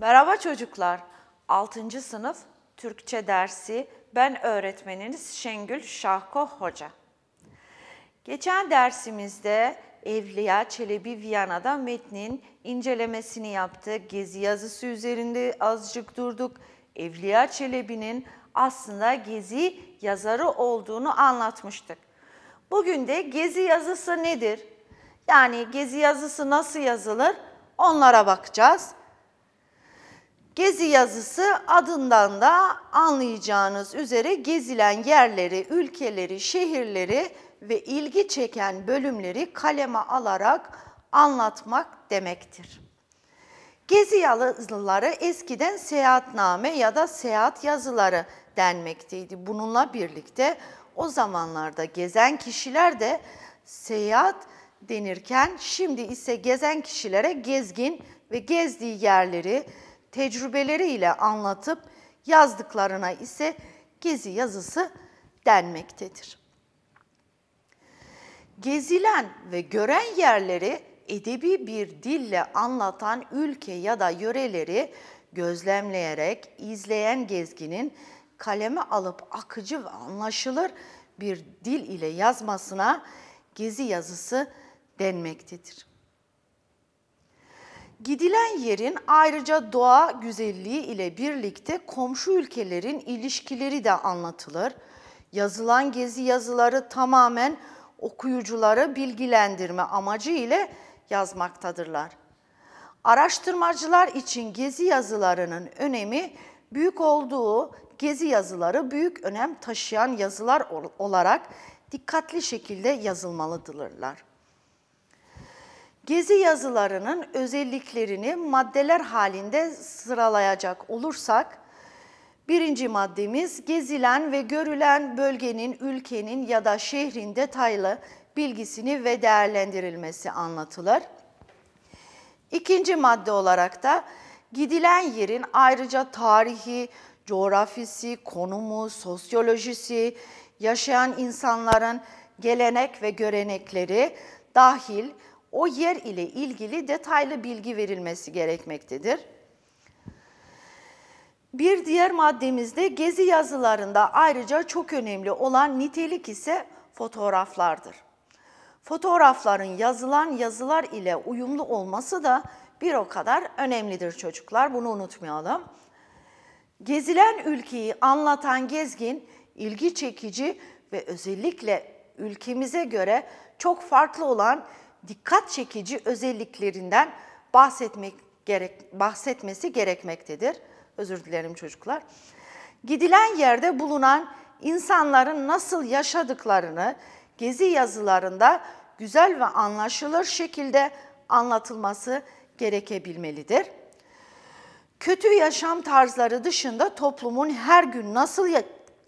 Merhaba çocuklar. 6. sınıf Türkçe dersi. Ben öğretmeniniz Şengül Şahko Hoca. Geçen dersimizde Evliya Çelebi Viyana'da metnin incelemesini yaptı. Gezi yazısı üzerinde azıcık durduk. Evliya Çelebi'nin aslında Gezi yazarı olduğunu anlatmıştık. Bugün de Gezi yazısı nedir? Yani Gezi yazısı nasıl yazılır? Onlara bakacağız. Gezi yazısı adından da anlayacağınız üzere gezilen yerleri, ülkeleri, şehirleri ve ilgi çeken bölümleri kaleme alarak anlatmak demektir. Gezi yazıları eskiden seyahatname ya da seyahat yazıları denmekteydi. Bununla birlikte o zamanlarda gezen kişiler de seyahat denirken şimdi ise gezen kişilere gezgin ve gezdiği yerleri tecrübeleriyle anlatıp yazdıklarına ise gezi yazısı denmektedir. Gezilen ve gören yerleri edebi bir dille anlatan ülke ya da yöreleri gözlemleyerek izleyen gezginin kaleme alıp akıcı ve anlaşılır bir dil ile yazmasına gezi yazısı denmektedir. Gidilen yerin ayrıca doğa güzelliği ile birlikte komşu ülkelerin ilişkileri de anlatılır. Yazılan gezi yazıları tamamen okuyucuları bilgilendirme amacı ile yazmaktadırlar. Araştırmacılar için gezi yazılarının önemi büyük olduğu gezi yazıları büyük önem taşıyan yazılar olarak dikkatli şekilde yazılmalıdırlar. Gezi yazılarının özelliklerini maddeler halinde sıralayacak olursak, Birinci maddemiz gezilen ve görülen bölgenin, ülkenin ya da şehrin detaylı bilgisini ve değerlendirilmesi anlatılır. İkinci madde olarak da gidilen yerin ayrıca tarihi, coğrafisi, konumu, sosyolojisi, yaşayan insanların gelenek ve görenekleri dahil o yer ile ilgili detaylı bilgi verilmesi gerekmektedir. Bir diğer maddemizde gezi yazılarında ayrıca çok önemli olan nitelik ise fotoğraflardır. Fotoğrafların yazılan yazılar ile uyumlu olması da bir o kadar önemlidir çocuklar. Bunu unutmayalım. Gezilen ülkeyi anlatan gezgin, ilgi çekici ve özellikle ülkemize göre çok farklı olan dikkat çekici özelliklerinden bahsetmek gerek, bahsetmesi gerekmektedir. Özür dilerim çocuklar. Gidilen yerde bulunan insanların nasıl yaşadıklarını gezi yazılarında güzel ve anlaşılır şekilde anlatılması gerekebilmelidir. Kötü yaşam tarzları dışında toplumun her gün nasıl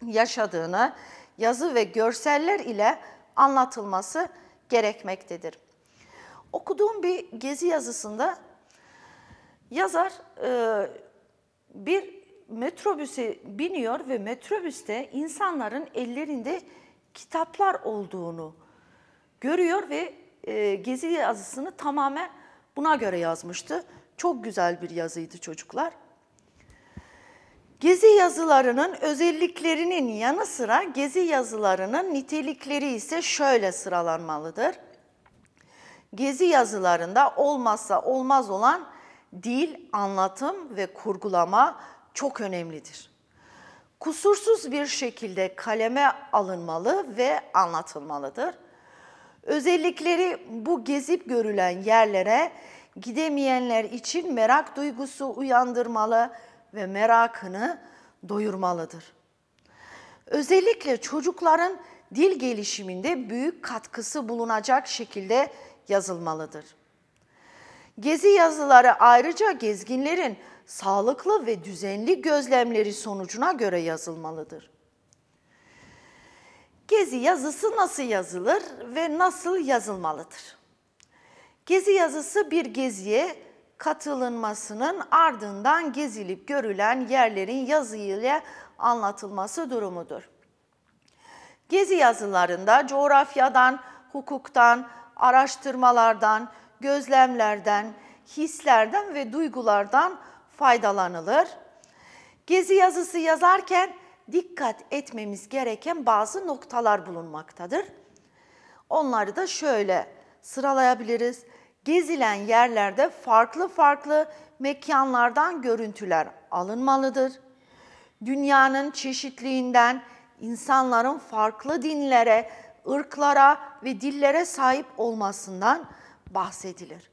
yaşadığını yazı ve görseller ile anlatılması gerekmektedir. Okuduğum bir gezi yazısında yazar e, bir metrobüse biniyor ve metrobüste insanların ellerinde kitaplar olduğunu görüyor ve e, gezi yazısını tamamen buna göre yazmıştı. Çok güzel bir yazıydı çocuklar. Gezi yazılarının özelliklerinin yanı sıra gezi yazılarının nitelikleri ise şöyle sıralanmalıdır. Gezi yazılarında olmazsa olmaz olan dil, anlatım ve kurgulama çok önemlidir. Kusursuz bir şekilde kaleme alınmalı ve anlatılmalıdır. Özellikleri bu gezip görülen yerlere gidemeyenler için merak duygusu uyandırmalı ve merakını doyurmalıdır. Özellikle çocukların dil gelişiminde büyük katkısı bulunacak şekilde yazılmalıdır. Gezi yazıları ayrıca gezginlerin sağlıklı ve düzenli gözlemleri sonucuna göre yazılmalıdır. Gezi yazısı nasıl yazılır ve nasıl yazılmalıdır? Gezi yazısı bir geziye katılınmasının ardından gezilip görülen yerlerin yazıyla anlatılması durumudur. Gezi yazılarında coğrafyadan, hukuktan, araştırmalardan, gözlemlerden, hislerden ve duygulardan faydalanılır. Gezi yazısı yazarken dikkat etmemiz gereken bazı noktalar bulunmaktadır. Onları da şöyle sıralayabiliriz. Gezilen yerlerde farklı farklı mekanlardan görüntüler alınmalıdır. Dünyanın çeşitliğinden insanların farklı dinlere, ırklara ve dillere sahip olmasından bahsedilir.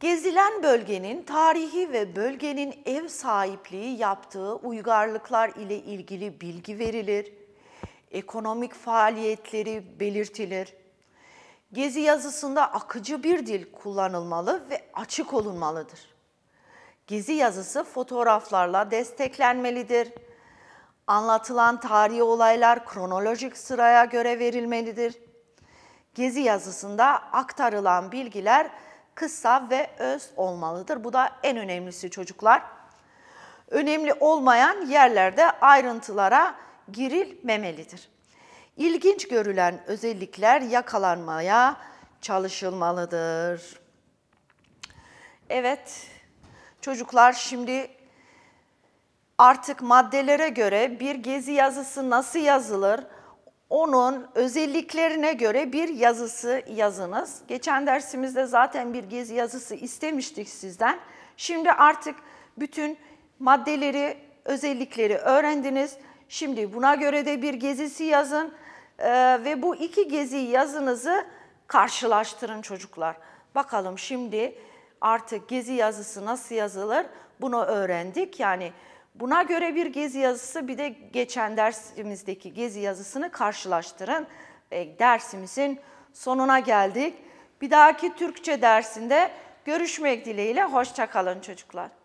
Gezilen bölgenin tarihi ve bölgenin ev sahipliği yaptığı uygarlıklar ile ilgili bilgi verilir. Ekonomik faaliyetleri belirtilir. Gezi yazısında akıcı bir dil kullanılmalı ve açık olunmalıdır. Gezi yazısı fotoğraflarla desteklenmelidir. Anlatılan tarihi olaylar kronolojik sıraya göre verilmelidir gezi yazısında aktarılan bilgiler kısa ve öz olmalıdır. Bu da en önemlisi çocuklar. Önemli olmayan yerlerde ayrıntılara girilmemelidir. İlginç görülen özellikler yakalanmaya çalışılmalıdır. Evet çocuklar şimdi artık maddelere göre bir gezi yazısı nasıl yazılır, onun özelliklerine göre bir yazısı yazınız. Geçen dersimizde zaten bir gezi yazısı istemiştik sizden. Şimdi artık bütün maddeleri, özellikleri öğrendiniz. Şimdi buna göre de bir gezisi yazın ee, ve bu iki gezi yazınızı karşılaştırın çocuklar. Bakalım şimdi artık gezi yazısı nasıl yazılır bunu öğrendik. Yani Buna göre bir gezi yazısı bir de geçen dersimizdeki gezi yazısını karşılaştırın. E, dersimizin sonuna geldik. Bir dahaki Türkçe dersinde görüşmek dileğiyle. Hoşçakalın çocuklar.